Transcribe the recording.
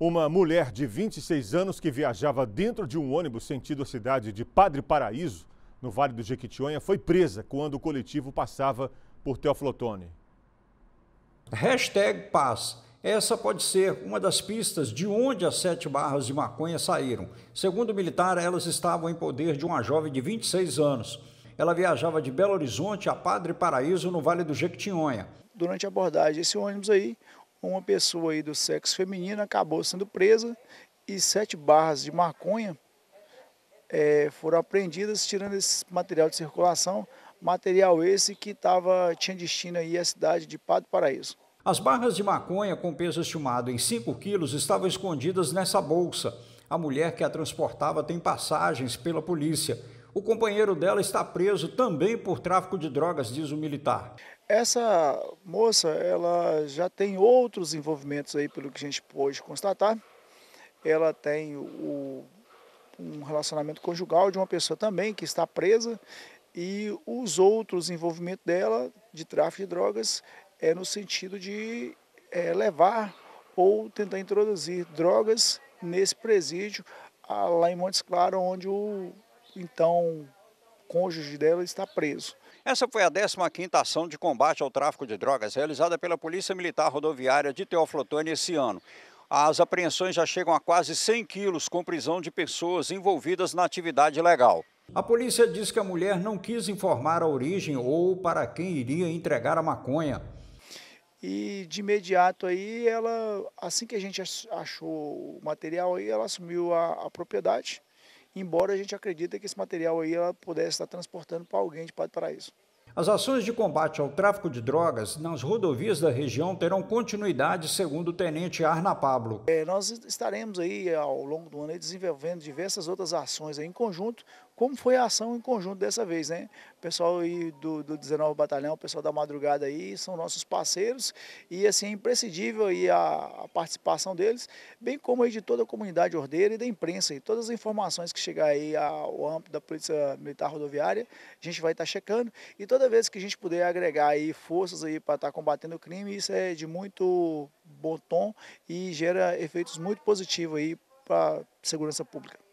Uma mulher de 26 anos que viajava dentro de um ônibus sentido a cidade de Padre Paraíso, no Vale do Jequitinhonha, foi presa quando o coletivo passava por Teoflotone. Hashtag paz. Essa pode ser uma das pistas de onde as sete barras de maconha saíram. Segundo o militar, elas estavam em poder de uma jovem de 26 anos. Ela viajava de Belo Horizonte a Padre Paraíso, no Vale do Jequitinhonha. Durante a abordagem, esse ônibus aí, uma pessoa aí do sexo feminino acabou sendo presa e sete barras de maconha é, foram apreendidas tirando esse material de circulação, material esse que tava, tinha destino aí à cidade de Padre Paraíso. As barras de maconha com peso estimado em 5 quilos estavam escondidas nessa bolsa. A mulher que a transportava tem passagens pela polícia. O companheiro dela está preso também por tráfico de drogas, diz o militar. Essa moça, ela já tem outros envolvimentos aí, pelo que a gente pôde constatar. Ela tem o, um relacionamento conjugal de uma pessoa também que está presa e os outros envolvimentos dela de tráfico de drogas é no sentido de é, levar ou tentar introduzir drogas nesse presídio ah, lá em Montes Claros, onde o então o cônjuge dela está preso. Essa foi a 15ª ação de combate ao tráfico de drogas realizada pela Polícia Militar Rodoviária de Teoflotone esse ano. As apreensões já chegam a quase 100 quilos com prisão de pessoas envolvidas na atividade legal. A polícia diz que a mulher não quis informar a origem ou para quem iria entregar a maconha. E de imediato aí, ela, assim que a gente achou o material aí, ela assumiu a, a propriedade embora a gente acredite que esse material aí ela pudesse estar transportando para alguém de Paraíso. As ações de combate ao tráfico de drogas nas rodovias da região terão continuidade, segundo o tenente Arna Pablo. É, nós estaremos aí ao longo do ano desenvolvendo diversas outras ações em conjunto como foi a ação em conjunto dessa vez, né? O pessoal aí do, do 19 Batalhão, o pessoal da madrugada aí, são nossos parceiros e assim é imprescindível aí a, a participação deles, bem como aí de toda a comunidade ordeira e da imprensa. E todas as informações que chegar aí ao âmbito da Polícia Militar Rodoviária, a gente vai estar tá checando e toda vez que a gente puder agregar aí forças aí para estar tá combatendo o crime, isso é de muito bom tom e gera efeitos muito positivos aí para a segurança pública.